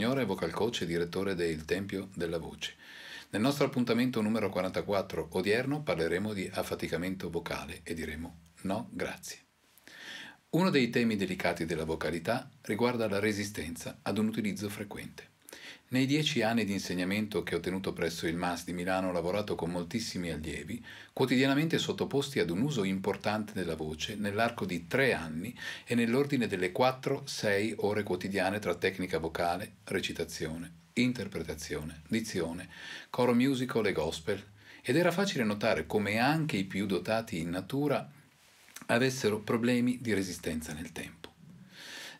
Signore, vocal coach e direttore del Tempio della Voce. Nel nostro appuntamento numero 44 odierno parleremo di affaticamento vocale e diremo no grazie. Uno dei temi delicati della vocalità riguarda la resistenza ad un utilizzo frequente. Nei dieci anni di insegnamento che ho tenuto presso il MAS di Milano ho lavorato con moltissimi allievi, quotidianamente sottoposti ad un uso importante della voce nell'arco di tre anni e nell'ordine delle 4-6 ore quotidiane tra tecnica vocale, recitazione, interpretazione, dizione, coro musical e gospel, ed era facile notare come anche i più dotati in natura avessero problemi di resistenza nel tempo.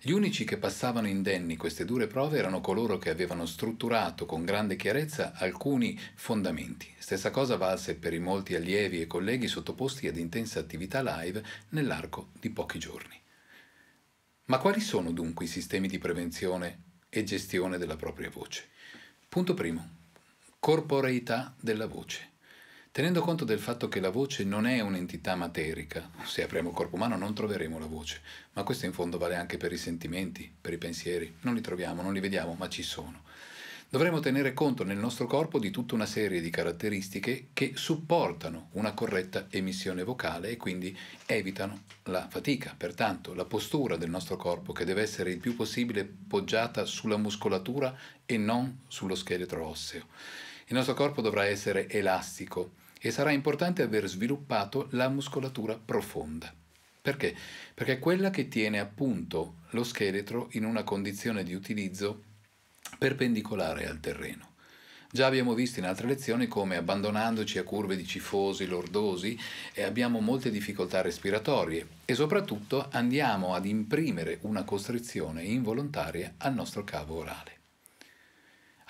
Gli unici che passavano indenni queste dure prove erano coloro che avevano strutturato con grande chiarezza alcuni fondamenti. Stessa cosa valse per i molti allievi e colleghi sottoposti ad intensa attività live nell'arco di pochi giorni. Ma quali sono dunque i sistemi di prevenzione e gestione della propria voce? Punto primo. Corporeità della voce. Tenendo conto del fatto che la voce non è un'entità materica, se apriamo il corpo umano non troveremo la voce, ma questo in fondo vale anche per i sentimenti, per i pensieri, non li troviamo, non li vediamo, ma ci sono. Dovremmo tenere conto nel nostro corpo di tutta una serie di caratteristiche che supportano una corretta emissione vocale e quindi evitano la fatica, pertanto la postura del nostro corpo che deve essere il più possibile poggiata sulla muscolatura e non sullo scheletro osseo. Il nostro corpo dovrà essere elastico e sarà importante aver sviluppato la muscolatura profonda. Perché? Perché è quella che tiene appunto lo scheletro in una condizione di utilizzo perpendicolare al terreno. Già abbiamo visto in altre lezioni come abbandonandoci a curve di cifosi, lordosi, eh, abbiamo molte difficoltà respiratorie e soprattutto andiamo ad imprimere una costrizione involontaria al nostro cavo orale.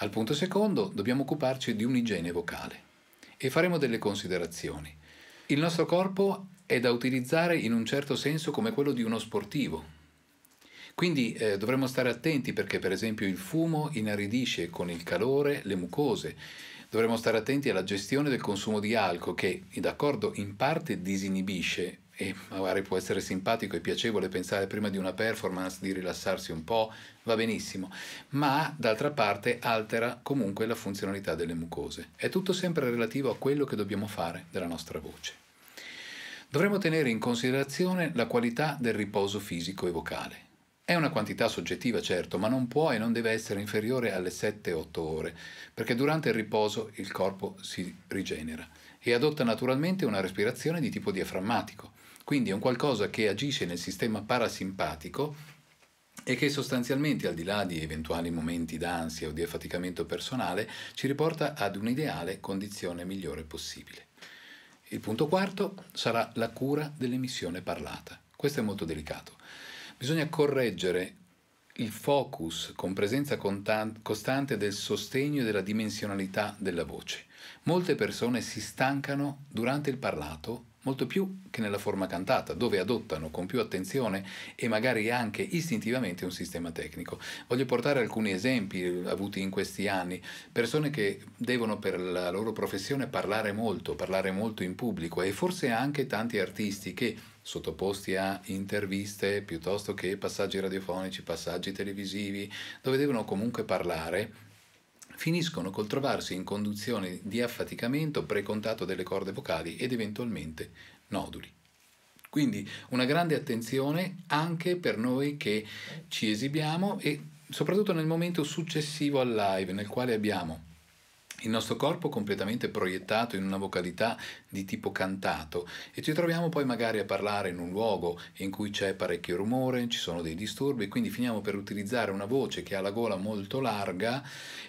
Al punto secondo dobbiamo occuparci di un'igiene vocale e faremo delle considerazioni. Il nostro corpo è da utilizzare in un certo senso come quello di uno sportivo. Quindi eh, dovremmo stare attenti perché per esempio il fumo inaridisce con il calore le mucose. Dovremmo stare attenti alla gestione del consumo di alcol che, d'accordo, in parte disinibisce e magari può essere simpatico e piacevole pensare prima di una performance di rilassarsi un po', va benissimo, ma d'altra parte altera comunque la funzionalità delle mucose. È tutto sempre relativo a quello che dobbiamo fare della nostra voce. Dovremmo tenere in considerazione la qualità del riposo fisico e vocale. È una quantità soggettiva, certo, ma non può e non deve essere inferiore alle 7-8 ore, perché durante il riposo il corpo si rigenera e adotta naturalmente una respirazione di tipo diaframmatico. Quindi è un qualcosa che agisce nel sistema parasimpatico e che sostanzialmente, al di là di eventuali momenti d'ansia o di affaticamento personale, ci riporta ad un'ideale condizione migliore possibile. Il punto quarto sarà la cura dell'emissione parlata. Questo è molto delicato. Bisogna correggere il focus con presenza costante del sostegno e della dimensionalità della voce. Molte persone si stancano durante il parlato molto più che nella forma cantata, dove adottano con più attenzione e magari anche istintivamente un sistema tecnico. Voglio portare alcuni esempi eh, avuti in questi anni, persone che devono per la loro professione parlare molto, parlare molto in pubblico e forse anche tanti artisti che sottoposti a interviste piuttosto che passaggi radiofonici, passaggi televisivi, dove devono comunque parlare finiscono col trovarsi in conduzione di affaticamento precontato delle corde vocali ed eventualmente noduli. Quindi una grande attenzione anche per noi che ci esibiamo e soprattutto nel momento successivo al live nel quale abbiamo il nostro corpo completamente proiettato in una vocalità di tipo cantato e ci troviamo poi magari a parlare in un luogo in cui c'è parecchio rumore, ci sono dei disturbi, quindi finiamo per utilizzare una voce che ha la gola molto larga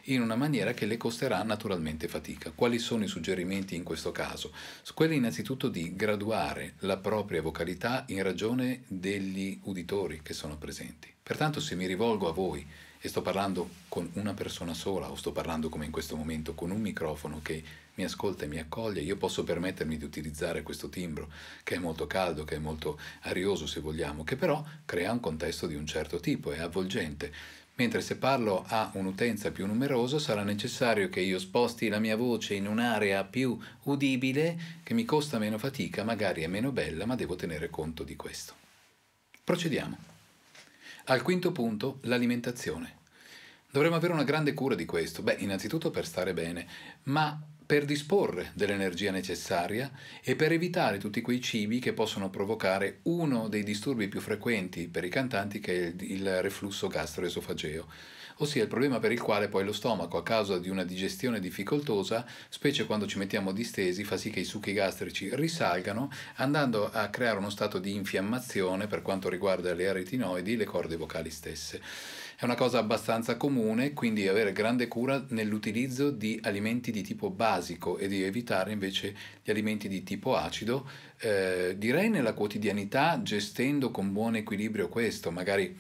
in una maniera che le costerà naturalmente fatica. Quali sono i suggerimenti in questo caso? Quello innanzitutto di graduare la propria vocalità in ragione degli uditori che sono presenti. Pertanto se mi rivolgo a voi e sto parlando con una persona sola o sto parlando come in questo momento con un microfono che mi ascolta e mi accoglie, io posso permettermi di utilizzare questo timbro che è molto caldo, che è molto arioso se vogliamo, che però crea un contesto di un certo tipo, è avvolgente. Mentre se parlo a un'utenza più numerosa sarà necessario che io sposti la mia voce in un'area più udibile che mi costa meno fatica, magari è meno bella, ma devo tenere conto di questo. Procediamo. Al quinto punto, l'alimentazione. Dovremmo avere una grande cura di questo, beh, innanzitutto per stare bene, ma per disporre dell'energia necessaria e per evitare tutti quei cibi che possono provocare uno dei disturbi più frequenti per i cantanti che è il, reflusso gastroesofageo, ossia il problema per il quale poi lo stomaco a causa di una digestione difficoltosa, specie quando ci mettiamo distesi, fa sì che i succhi gastrici risalgano andando a creare uno stato di infiammazione per quanto riguarda le aretinoidi e le corde vocali stesse. È una cosa abbastanza comune, quindi avere grande cura nell'utilizzo di alimenti di tipo basico e di evitare invece gli alimenti di tipo acido, eh, direi nella quotidianità gestendo con buon equilibrio questo, magari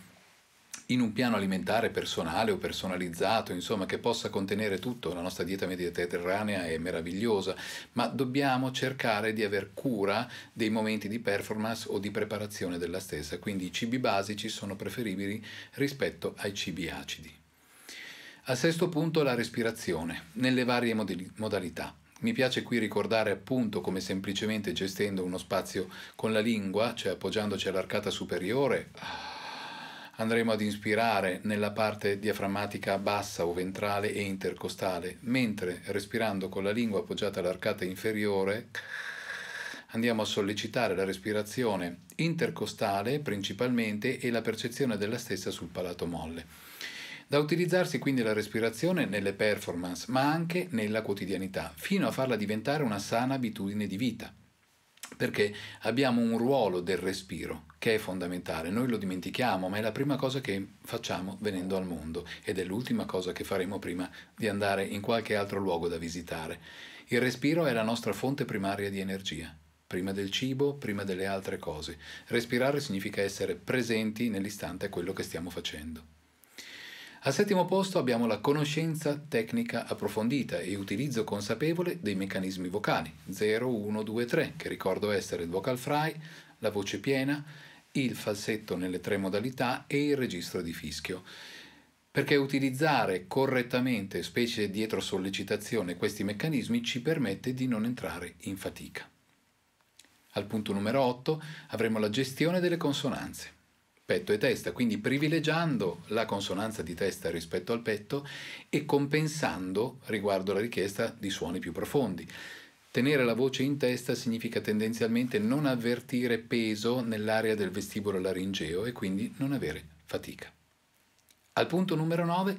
in un piano alimentare personale o personalizzato, insomma, che possa contenere tutto. La nostra dieta mediterranea è meravigliosa, ma dobbiamo cercare di aver cura dei momenti di performance o di preparazione della stessa, quindi i cibi basici sono preferibili rispetto ai cibi acidi. Al sesto punto la respirazione, nelle varie modalità. Mi piace qui ricordare appunto come semplicemente gestendo uno spazio con la lingua, cioè appoggiandoci all'arcata superiore, ah, andremo ad inspirare nella parte diaframmatica bassa o ventrale e intercostale, mentre respirando con la lingua appoggiata all'arcata inferiore andiamo a sollecitare la respirazione intercostale principalmente e la percezione della stessa sul palato molle. Da utilizzarsi quindi la respirazione nelle performance, ma anche nella quotidianità, fino a farla diventare una sana abitudine di vita perché abbiamo un ruolo del respiro che è fondamentale, noi lo dimentichiamo, ma è la prima cosa che facciamo venendo al mondo ed è l'ultima cosa che faremo prima di andare in qualche altro luogo da visitare. Il respiro è la nostra fonte primaria di energia prima del cibo, prima delle altre cose. Respirare significa essere presenti nell'istante a quello che stiamo facendo. Al settimo posto abbiamo la conoscenza tecnica approfondita e utilizzo consapevole dei meccanismi vocali 0, 1, 2, 3, che ricordo essere il vocal fry, la voce piena, il falsetto nelle tre modalità e il registro di fischio. Perché utilizzare correttamente, specie dietro sollecitazione, questi meccanismi ci permette di non entrare in fatica. Al punto numero 8 avremo la gestione delle consonanze petto e testa, quindi privilegiando la consonanza di testa rispetto al petto e compensando riguardo alla richiesta di suoni più profondi. Tenere la voce in testa significa tendenzialmente non avvertire peso nell'area del vestibolo laringeo e quindi non avere fatica. Al punto numero 9,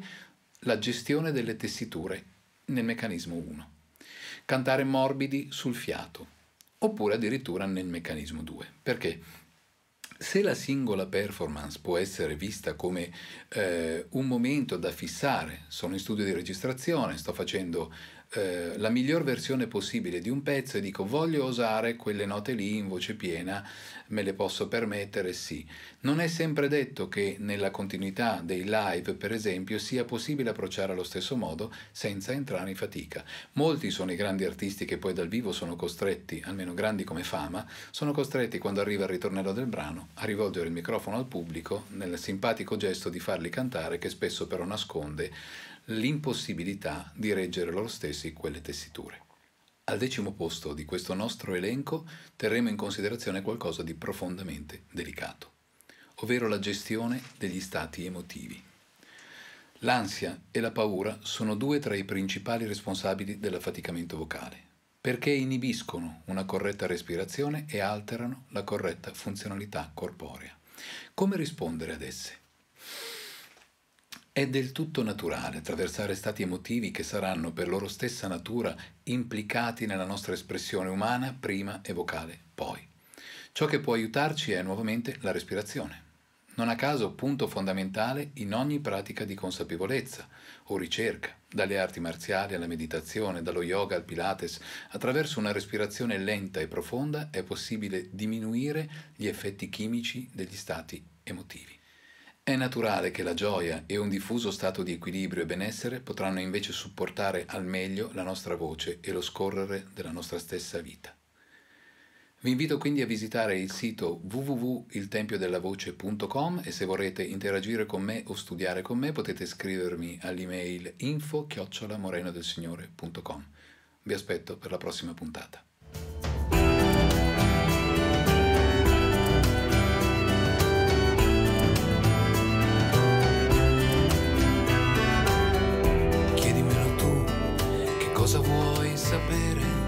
la gestione delle tessiture nel meccanismo 1. Cantare morbidi sul fiato, oppure addirittura nel meccanismo 2. Perché? Se la singola performance può essere vista come eh, un momento da fissare, sono in studio di registrazione, sto facendo eh, la miglior versione possibile di un pezzo e dico voglio osare quelle note lì in voce piena, me le posso permettere? Sì. Non è sempre detto che nella continuità dei live, per esempio, sia possibile approcciare allo stesso modo senza entrare in fatica. Molti sono i grandi artisti che poi dal vivo sono costretti, almeno grandi come fama, sono costretti quando arriva il ritornello del brano a rivolgere il microfono al pubblico nel simpatico gesto di farli cantare che spesso però nasconde l'impossibilità di reggere loro stessi quelle tessiture. Al decimo posto di questo nostro elenco terremo in considerazione qualcosa di profondamente delicato, ovvero la gestione degli stati emotivi. L'ansia e la paura sono due tra i principali responsabili dell'affaticamento vocale, perché inibiscono una corretta respirazione e alterano la corretta funzionalità corporea. Come rispondere ad esse? È del tutto naturale attraversare stati emotivi che saranno per loro stessa natura implicati nella nostra espressione umana prima e vocale poi. Ciò che può aiutarci è nuovamente la respirazione. Non a caso punto fondamentale in ogni pratica di consapevolezza o ricerca, dalle arti marziali alla meditazione, dallo yoga al pilates, attraverso una respirazione lenta e profonda è possibile diminuire gli effetti chimici degli stati emotivi. È naturale che la gioia e un diffuso stato di equilibrio e benessere potranno invece supportare al meglio la nostra voce e lo scorrere della nostra stessa vita. Vi invito quindi a visitare il sito www.iltempiodellavoce.com e se vorrete interagire con me o studiare con me potete scrivermi all'email info-morenodelsignore.com. Vi aspetto per la prossima puntata. cosa vuoi sapere?